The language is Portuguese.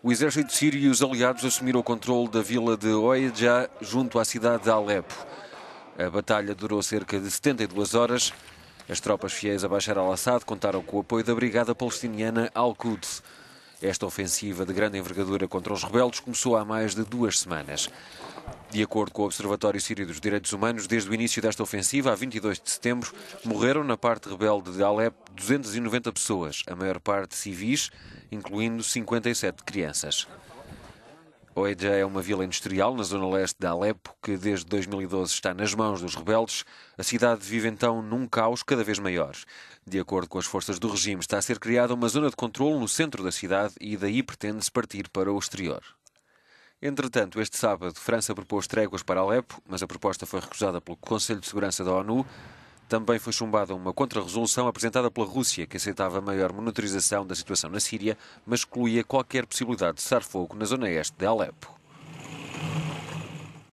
O exército sírio e os aliados assumiram o controle da vila de Oeja, junto à cidade de Alepo. A batalha durou cerca de 72 horas. As tropas fiéis a Bashar al-Assad contaram com o apoio da brigada palestiniana Al-Quds. Esta ofensiva de grande envergadura contra os rebeldes começou há mais de duas semanas. De acordo com o Observatório Sírio dos Direitos Humanos, desde o início desta ofensiva, a 22 de setembro, morreram na parte rebelde de Alep 290 pessoas, a maior parte civis, incluindo 57 crianças. Oedja é uma vila industrial na zona leste de Alepo, que desde 2012 está nas mãos dos rebeldes. A cidade vive então num caos cada vez maior. De acordo com as forças do regime, está a ser criada uma zona de controle no centro da cidade e daí pretende-se partir para o exterior. Entretanto, este sábado, França propôs tréguas para Alepo, mas a proposta foi recusada pelo Conselho de Segurança da ONU. Também foi chumbada uma contra-resolução apresentada pela Rússia, que aceitava maior monitorização da situação na Síria, mas excluía qualquer possibilidade de cessar fogo na zona este de Alepo.